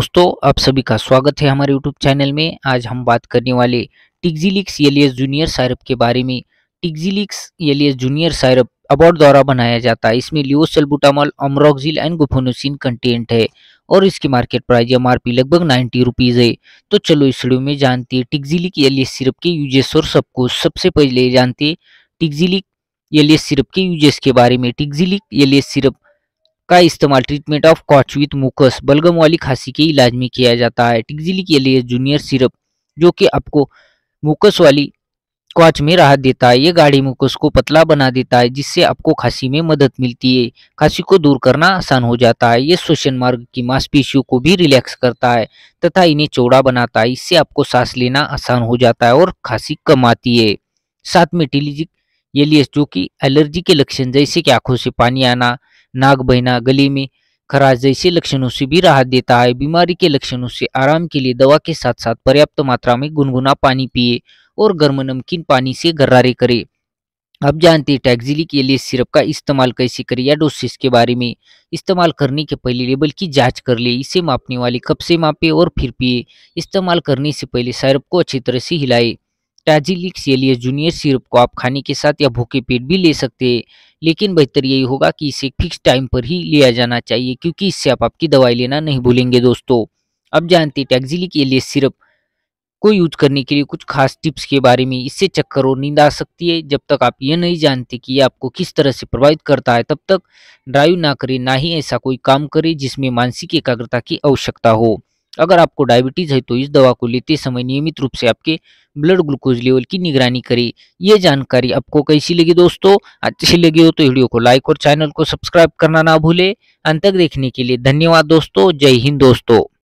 दोस्तों आप सभी का स्वागत है हमारे यूट्यूब चैनल में आज हम बात करने वाले टिग्जिलिक्स एलियस जूनियर साइरप के बारे में टिग्जिलिक्स एलियस जूनियर साइरप अबॉर्ड द्वारा बनाया जाता है इसमें लियोसलबुटामॉल अमरोक्जिल एंड गुफोनोसिन कंटेंट है और इसकी मार्केट प्राइस एम लगभग नाइन्टी रुपीज़ है तो चलो इस वीडियो में जानते हैं टिग्जिलिक एलियस सिरप के यूजेस और सबको सबसे पहले जानते हैं एलियस सिरप के यूजेस के बारे में टिग्जिलिक एलियस सिरप का इस्तेमाल treatment of cough with mucus बलगम वाली खांसी के इलाज में किया जाता है टिक्जिली के लिए जूनियर सिरप जो कि आपको मुकस वाली कॉच में राहत देता है ये गाढ़ी मुकस को पतला बना देता है जिससे आपको खांसी में मदद मिलती है खांसी को दूर करना आसान हो जाता है ये श्वसन मार्ग की मांसपेशियों को भी रिलैक्स करता है तथा इन्हें चौड़ा बनाता है इससे आपको सांस लेना आसान हो जाता है और खांसी कम आती है साथ में टिलिजिक एलियस जो कि एलर्जी के लक्षण जैसे कि आंखों से पानी आना नाग बहना गले में खराश जैसे लक्षणों से भी राहत देता है बीमारी के लक्षणों से आराम के लिए दवा के साथ साथ पर्याप्त मात्रा में गुनगुना पानी पिए और गर्म नमकीन पानी से गर्रारे करें अब जानते हैं टैक्जिली के लिए सिरप का इस्तेमाल कैसे करें या डोसेस के बारे में इस्तेमाल करने के पहले लेबल की जांच कर ले इसे मापने वाले कप से मापे और फिर पिए इस्तेमाल करने से पहले सिरप को अच्छी तरह से हिलाए टाजिलिक्स एलियस लिए जूनियर सिरप को आप खाने के साथ या भूखे पेट भी ले सकते हैं लेकिन बेहतर यही होगा कि इसे फिक्स टाइम पर ही लिया जाना चाहिए क्योंकि इससे आप आपकी दवाई लेना नहीं भूलेंगे दोस्तों अब जानते टैक्जिलिक या लिए सिरप को यूज करने के लिए कुछ खास टिप्स के बारे में इससे चक्कर और नींद आ सकती है जब तक आप ये नहीं जानते कि ये आपको किस तरह से प्रभावित करता है तब तक ड्राइव ना करें ना ही ऐसा कोई काम करें जिसमें मानसिक एकाग्रता की आवश्यकता हो अगर आपको डायबिटीज़ है तो इस दवा को लेते समय नियमित रूप से आपके ब्लड ग्लूकोज लेवल की निगरानी करें ये जानकारी आपको कैसी लगी दोस्तों अच्छी लगी हो तो वीडियो को लाइक और चैनल को सब्सक्राइब करना ना भूले अंत तक देखने के लिए धन्यवाद दोस्तों जय हिंद दोस्तों